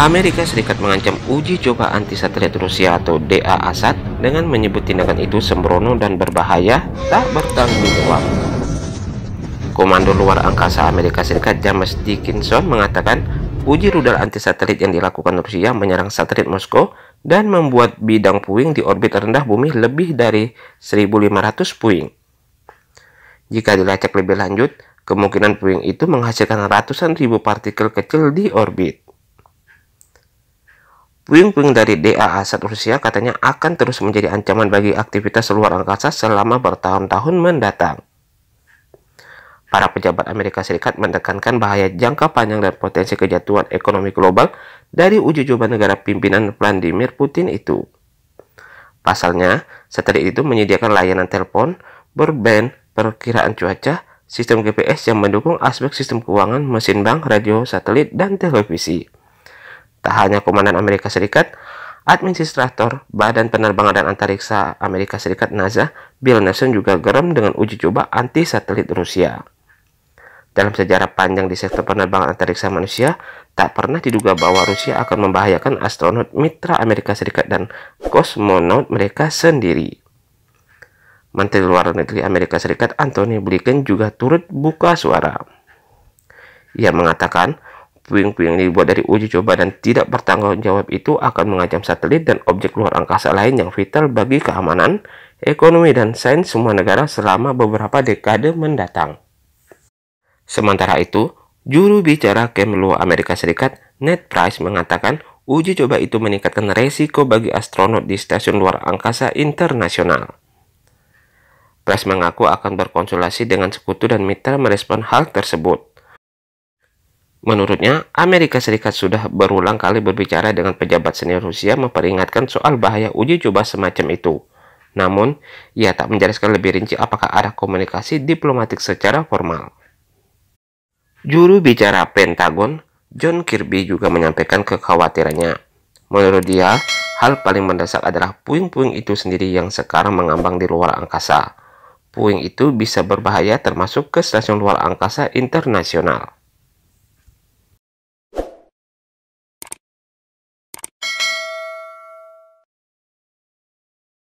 Amerika Serikat mengancam uji coba anti satelit Rusia atau DAASAT dengan menyebut tindakan itu sembrono dan berbahaya tak bertanggung jawab. Komando Luar Angkasa Amerika Serikat James Dickinson mengatakan uji rudal anti satelit yang dilakukan Rusia menyerang satelit Moskow dan membuat bidang puing di orbit rendah bumi lebih dari 1500 puing. Jika dilacak lebih lanjut, kemungkinan puing itu menghasilkan ratusan ribu partikel kecil di orbit. Puing-puing dari daa Asad Rusia katanya akan terus menjadi ancaman bagi aktivitas luar angkasa selama bertahun-tahun mendatang. Para pejabat Amerika Serikat menekankan bahaya jangka panjang dan potensi kejatuhan ekonomi global dari uji coba negara pimpinan Vladimir Putin itu. Pasalnya, satelit itu menyediakan layanan telepon, berband, perkiraan cuaca, sistem GPS yang mendukung aspek sistem keuangan, mesin bank, radio, satelit, dan televisi. Tak hanya Komandan Amerika Serikat, Administrator Badan Penerbangan dan Antariksa Amerika Serikat NASA, Bill Nelson juga geram dengan uji coba anti-satelit Rusia. Dalam sejarah panjang di sektor penerbangan antariksa manusia, tak pernah diduga bahwa Rusia akan membahayakan astronot mitra Amerika Serikat dan kosmonaut mereka sendiri. Menteri Luar Negeri Amerika Serikat Anthony Blinken juga turut buka suara. Ia mengatakan, puing-puing yang dibuat dari uji coba dan tidak bertanggung jawab itu akan mengancam satelit dan objek luar angkasa lain yang vital bagi keamanan, ekonomi, dan sains semua negara selama beberapa dekade mendatang. Sementara itu, juru bicara Kemlu Amerika Serikat, Ned Price, mengatakan uji coba itu meningkatkan resiko bagi astronot di stasiun luar angkasa internasional. Price mengaku akan berkonsultasi dengan sekutu dan mitra merespon hal tersebut. Menurutnya, Amerika Serikat sudah berulang kali berbicara dengan pejabat senior Rusia memperingatkan soal bahaya uji coba semacam itu. Namun, ia tak menjelaskan lebih rinci apakah arah komunikasi diplomatik secara formal. Juru bicara Pentagon, John Kirby juga menyampaikan kekhawatirannya. Menurut dia, hal paling mendesak adalah puing-puing itu sendiri yang sekarang mengambang di luar angkasa. Puing itu bisa berbahaya termasuk ke stasiun luar angkasa internasional.